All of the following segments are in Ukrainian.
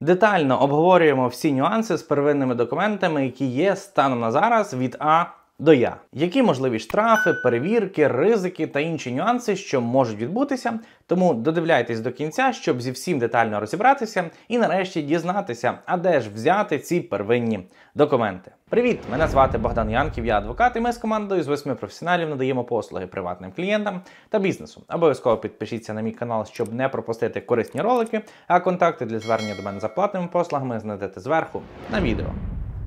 Детально обговорюємо всі нюанси з первинними документами, які є станом на зараз від А до я, які можливі штрафи, перевірки, ризики та інші нюанси, що можуть відбутися. Тому додивляйтесь до кінця, щоб зі всім детально розібратися і нарешті дізнатися, а де ж взяти ці первинні документи. Привіт! Мене звати Богдан Янків, я адвокат, і ми з командою з восьми професіоналів надаємо послуги приватним клієнтам та бізнесу. Обов'язково підпишіться на мій канал, щоб не пропустити корисні ролики, а контакти для звернення до мене за платними послугами знайдете зверху на відео.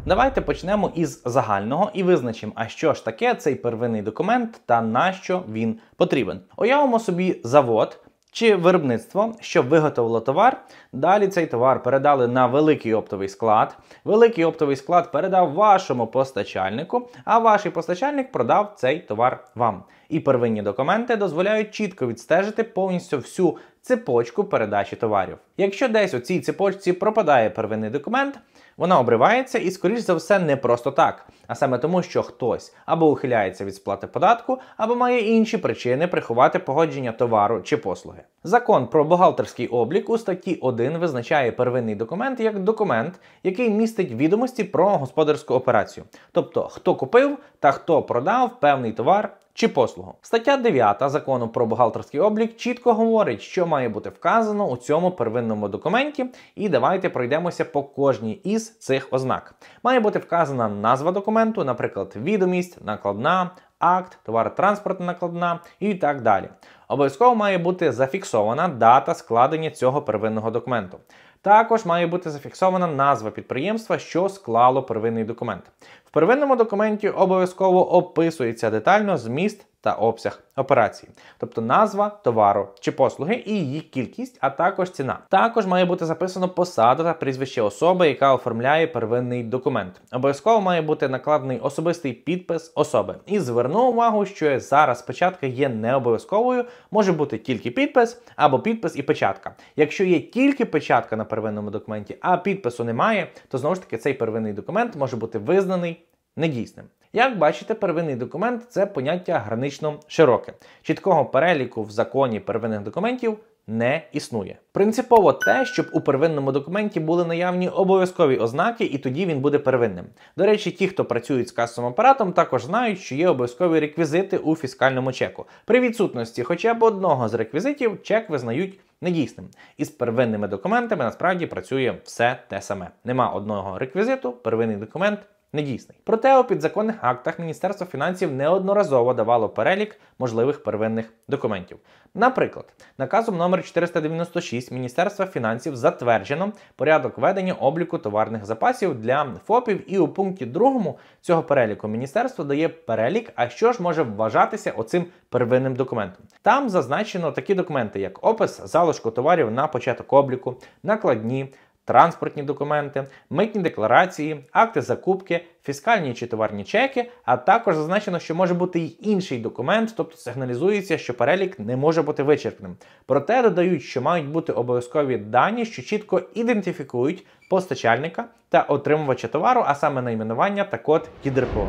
Давайте почнемо із загального і визначимо, а що ж таке цей первинний документ та на що він потрібен. Уявимо собі завод. Чи виробництво, що виготовило товар, далі цей товар передали на великий оптовий склад. Великий оптовий склад передав вашому постачальнику, а ваш постачальник продав цей товар вам. І первинні документи дозволяють чітко відстежити повністю всю цепочку передачі товарів. Якщо десь у цій цепочці пропадає первинний документ, вона обривається і, скоріш за все, не просто так, а саме тому, що хтось або ухиляється від сплати податку, або має інші причини приховати погодження товару чи послуги. Закон про бухгалтерський облік у статті 1 визначає первинний документ як документ, який містить відомості про господарську операцію, тобто хто купив та хто продав певний товар чи послугу. Стаття 9 закону про бухгалтерський облік чітко говорить, що має бути вказано у цьому первинному документі, і давайте пройдемося по кожній із цих ознак. Має бути вказана назва документу, наприклад, відомість, накладна. Акт, товаротранспортна накладна і так далі. Обов'язково має бути зафіксована дата складення цього первинного документу. Також має бути зафіксована назва підприємства, що склало первинний документ. В первинному документі обов'язково описується детально зміст та обсяг операції, тобто назва товару чи послуги і її кількість, а також ціна. Також має бути записано посада та прізвище особи, яка оформляє первинний документ. Обов'язково має бути накладений особистий підпис особи. І зверну увагу, що зараз печатка є не обов'язковою, може бути тільки підпис або підпис і печатка. Якщо є тільки печатка на первинному документі, а підпису немає, то знову ж таки цей первинний документ може бути визнаний недійсним. Як бачите, первинний документ це поняття гранично широке. Чіткого переліку в законі первинних документів. Не існує. Принципово те, щоб у первинному документі були наявні обов'язкові ознаки, і тоді він буде первинним. До речі, ті, хто працюють з касовим апаратом, також знають, що є обов'язкові реквізити у фіскальному чеку. При відсутності хоча б одного з реквізитів, чек визнають недійсним. Із первинними документами насправді працює все те саме. Нема одного реквізиту, первинний документ недійсний. Проте у підзаконних актах Міністерство фінансів неодноразово давало перелік можливих первинних документів. Наприклад, наказом номер 496 Міністерства фінансів затверджено порядок ведення обліку товарних запасів для ФОПів, і у пункті 2 цього переліку міністерство дає перелік, а що ж може вважатися оцим первинним документом. Там зазначено такі документи, як опис залишку товарів на початок обліку, накладні транспортні документи, митні декларації, акти закупки, фіскальні чи товарні чеки, а також зазначено, що може бути й інший документ, тобто сигналізується, що перелік не може бути вичерпним. Проте додають, що мають бути обов'язкові дані, що чітко ідентифікують постачальника та отримувача товару, а саме найменування та код ЄДРПО.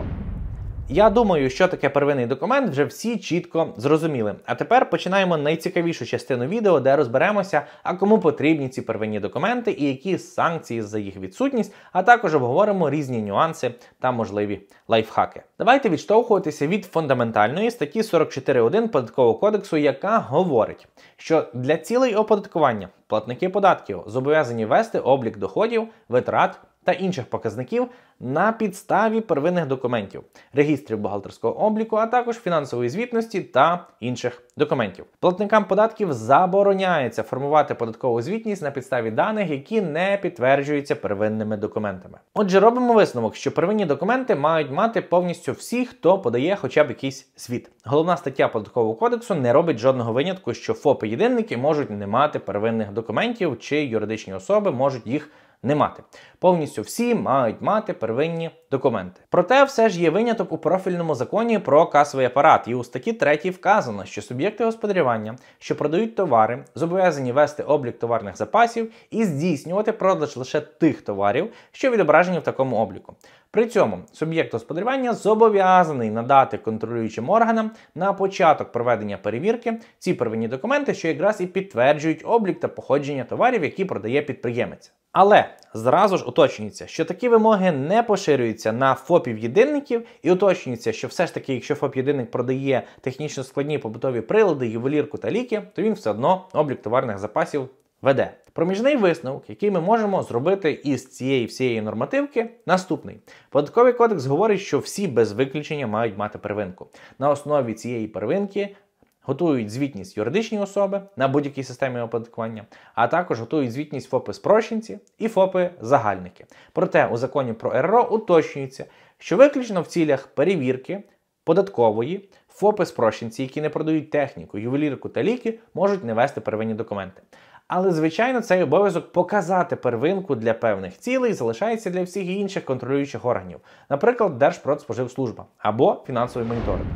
Я думаю, що таке первинний документ вже всі чітко зрозуміли. А тепер починаємо найцікавішу частину відео, де розберемося, а кому потрібні ці первинні документи і які санкції за їх відсутність, а також обговоримо різні нюанси та можливі лайфхаки. Давайте відштовхуватися від фундаментальної статті 44.1 податкового кодексу, яка говорить, що для цілей оподаткування платники податків зобов'язані вести облік доходів, витрат та інших показників на підставі первинних документів, регістрів бухгалтерського обліку, а також фінансової звітності та інших документів. Платникам податків забороняється формувати податкову звітність на підставі даних, які не підтверджуються первинними документами. Отже, робимо висновок, що первинні документи мають мати повністю всі, хто подає хоча б якийсь звіт. Головна стаття податкового кодексу не робить жодного винятку, що фоп єдинники можуть не мати первинних документів чи юридичні особи можуть їх не мати. Повністю всі мають мати первинні документи. Проте все ж є виняток у профільному законі про касовий апарат, і у статті 3 вказано, що суб'єкти господарювання, що продають товари, зобов'язані вести облік товарних запасів і здійснювати продаж лише тих товарів, що відображені в такому обліку. При цьому суб'єкт господарювання зобов'язаний надати контролюючим органам на початок проведення перевірки ці первинні документи, що якраз і підтверджують облік та походження товарів, які продає підприємець. Але зразу ж уточнюється, що такі вимоги не поширюються на ФОПів-єдинників, і уточнюється, що все ж таки, якщо ФОП-єдинник продає технічно складні побутові прилади, ювелірку та ліки, то він все одно облік товарних запасів веде. Проміжний висновок, який ми можемо зробити із цієї всієї нормативки, наступний. Податковий кодекс говорить, що всі без виключення мають мати первинку. На основі цієї первинки готують звітність юридичні особи на будь-якій системі оподаткування, а також готують звітність ФОПи спрощенці і ФОПи загальники. Проте у законі про РРО уточнюється, що виключно в цілях перевірки. Податкової, ФОПи спрощенці, які не продають техніку, ювелірку та ліки, можуть не вести первинні документи. Але, звичайно, цей обов'язок показати первинку для певних цілей залишається для всіх інших контролюючих органів, наприклад, Держпродспоживслужба або фінансовий моніторинг.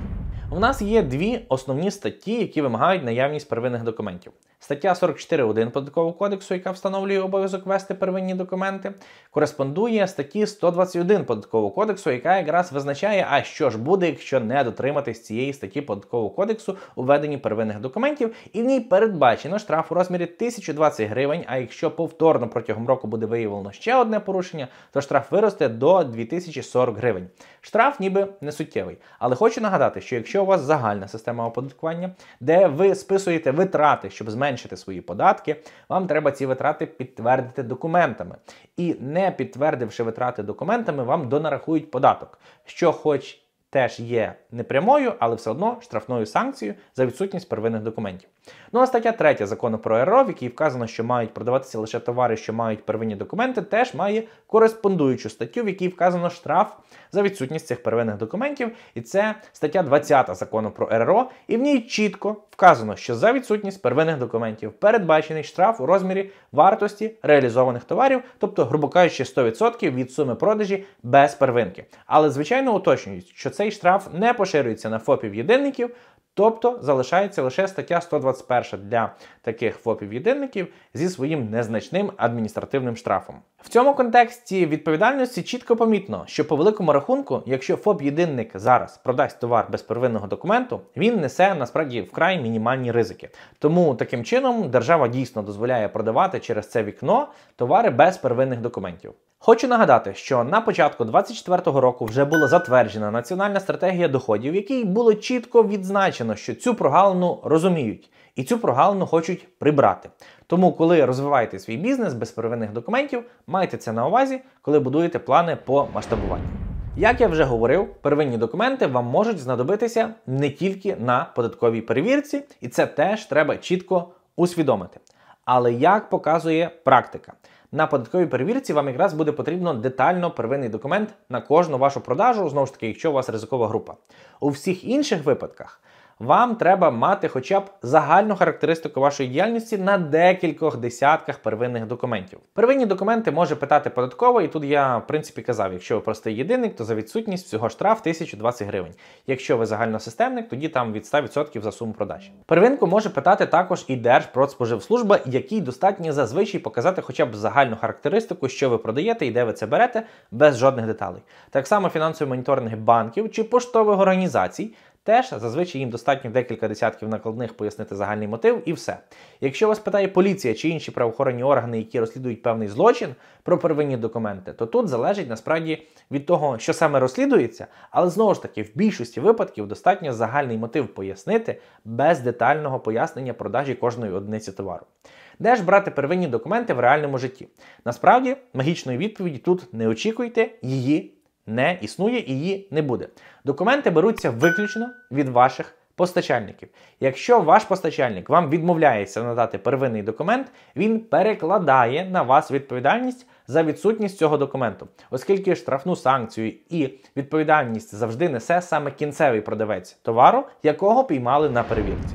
У нас є дві основні статті, які вимагають наявність первинних документів. Стаття 44.1 податкового кодексу, яка встановлює обов'язок вести первинні документи, кореспондує статті 121 податкового кодексу, яка якраз визначає, а що ж буде, якщо не дотриматись цієї статті податкового кодексу у веденні первинних документів, і в ній передбачено штраф у розмірі 1020 гривень. А якщо повторно протягом року буде виявлено ще одне порушення, то штраф виросте до 2040 гривень. Штраф ніби не суттєвий. Але хочу нагадати, що якщо у вас загальна система оподаткування, де ви списуєте витрати, щоб зменшити зменшити свої податки, вам треба ці витрати підтвердити документами. І не підтвердивши витрати документами, вам донарахують податок, що, хоч теж є непрямою, але все одно штрафною санкцією за відсутність первинних документів. Ну а стаття 3 закону про РРО, в якій вказано, що мають продаватися лише товари, що мають первинні документи, теж має кореспондуючу статтю, в якій вказано штраф за відсутність цих первинних документів. І це стаття 20 закону про РРО, і в ній чітко вказано, що за відсутність первинних документів передбачений штраф у розмірі вартості реалізованих товарів, тобто, грубо кажучи, 100% від суми продажі без первинки. Але звичайно уточнюють, що цей штраф не поширюється на ФОПів-єдинників, Тобто залишається лише стаття 121 для таких фопів єдинників зі своїм незначним адміністративним штрафом. В цьому контексті відповідальності чітко помітно, що по великому рахунку, якщо ФОП-єдинник зараз продасть товар без первинного документу, він несе насправді вкрай мінімальні ризики. Тому таким чином держава дійсно дозволяє продавати через це вікно товари без первинних документів. Хочу нагадати, що на початку 2024 року вже була затверджена національна стратегія доходів, в якій було чітко відзначено, що цю прогалину розуміють і цю прогалину хочуть прибрати. Тому, коли розвиваєте свій бізнес без первинних документів, майте це на увазі, коли будуєте плани по масштабуванню. Як я вже говорив, первинні документи вам можуть знадобитися не тільки на податковій перевірці, і це теж треба чітко усвідомити. Але як показує практика, на податковій перевірці вам якраз буде потрібно детально первинний документ на кожну вашу продажу, знову ж таки, якщо у вас ризикова група. У всіх інших випадках вам треба мати хоча б загальну характеристику вашої діяльності на декількох десятках первинних документів. Первинні документи може питати податково, і тут я в принципі казав: якщо ви простий єдиник, то за відсутність всього штраф 1020 гривень. Якщо ви загальносистемник, тоді там від 100% за суму продаж. Первинку може питати також і Держпродспоживслужба, якій достатньо зазвичай показати хоча б загальну характеристику, що ви продаєте і де ви це берете, без жодних деталей. Так само фінансові моніторинги банків чи поштових організацій Теж зазвичай їм достатньо декілька десятків накладних пояснити загальний мотив і все. Якщо вас питає поліція чи інші правоохоронні органи, які розслідують певний злочин про первинні документи, то тут залежить насправді від того, що саме розслідується, але знову ж таки, в більшості випадків достатньо загальний мотив пояснити без детального пояснення продажі кожної одиниці товару. Де ж брати первинні документи в реальному житті? Насправді, магічної відповіді тут не очікуйте, її не існує і її не буде. Документи беруться виключно від ваших постачальників. Якщо ваш постачальник вам відмовляється надати первинний документ, він перекладає на вас відповідальність за відсутність цього документу, оскільки штрафну санкцію і відповідальність завжди несе саме кінцевий продавець товару, якого піймали на перевірці.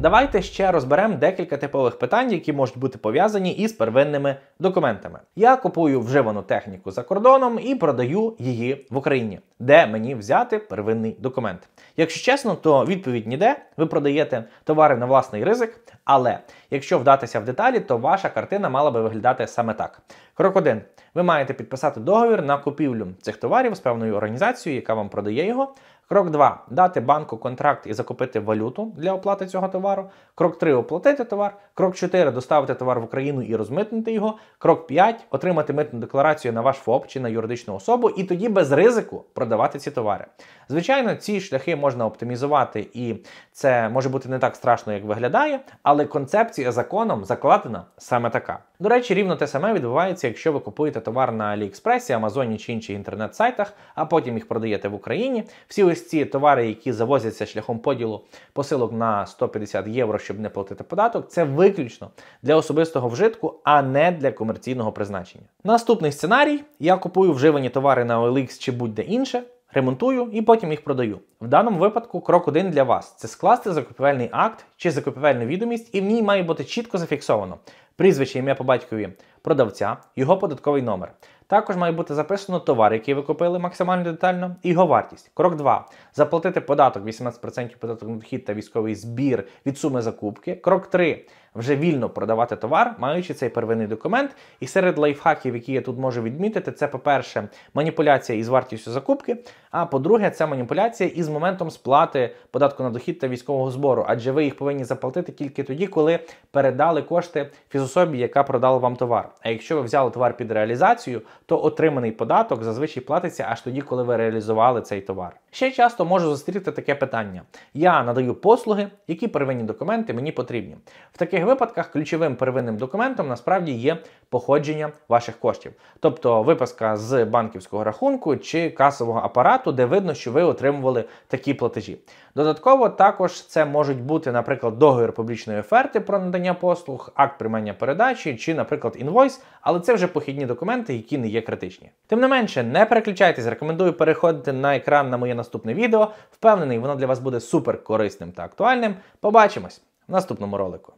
Давайте ще розберемо декілька типових питань, які можуть бути пов'язані із первинними документами. Я купую вживану техніку за кордоном і продаю її в Україні, де мені взяти первинний документ. Якщо чесно, то відповідь ніде. Ви продаєте товари на власний ризик, але якщо вдатися в деталі, то ваша картина мала би виглядати саме так. Крок 1. ви маєте підписати договір на купівлю цих товарів з певною організацією, яка вам продає його. Крок 2 дати банку контракт і закупити валюту для оплати цього товару. Крок 3 оплатити товар. Крок 4 доставити товар в Україну і розмитнити його. Крок 5 отримати митну декларацію на ваш ФОП чи на юридичну особу, і тоді без ризику продавати ці товари. Звичайно, ці шляхи можна оптимізувати, і це може бути не так страшно, як виглядає, але концепція законом закладена саме така. До речі, рівно те саме відбувається, якщо ви купуєте товар на Аліекспресі, Амазоні чи інших інтернет-сайтах, а потім їх продаєте в Україні. Всі ось ці товари, які завозяться шляхом поділу посилок на 150 євро, щоб не платити податок, це виключно для особистого вжитку, а не для комерційного призначення. Наступний сценарій: я купую вживані товари на OLX чи будь-де інше. Ремонтую і потім їх продаю. В даному випадку крок один для вас це скласти закупівельний акт чи закупівельну відомість, і в ній має бути чітко зафіксовано прізвище ім'я по батькові продавця, його податковий номер. Також має бути записано товар, який ви купили максимально детально, і його вартість. Крок 2. Заплатити податок 18% податок на дохід та військовий збір від суми закупки. Крок 3. Вже вільно продавати товар, маючи цей первинний документ. І серед лайфхаків, які я тут можу відмітити, це, по-перше, маніпуляція із вартістю закупки. А по-друге, це маніпуляція із моментом сплати податку на дохід та військового збору, адже ви їх повинні заплатити тільки тоді, коли передали кошти фізосу особі, яка продала вам товар. А якщо ви взяли товар під реалізацію, то отриманий податок зазвичай платиться аж тоді, коли ви реалізували цей товар. Ще часто можу зустріти таке питання: я надаю послуги, які первинні документи мені потрібні. В таких випадках ключовим первинним документом насправді є походження ваших коштів, тобто виписка з банківського рахунку чи касового апарату, де видно, що ви отримували такі платежі. Додатково також це можуть бути, наприклад, договір публічної оферти про надання послуг, акт приймання передачі чи, наприклад, інвойс, але це вже похідні документи, які не є критичні. Тим не менше, не переключайтесь, рекомендую переходити на екран на моє наступне відео. Впевнений, воно для вас буде супер корисним та актуальним. Побачимось в наступному ролику.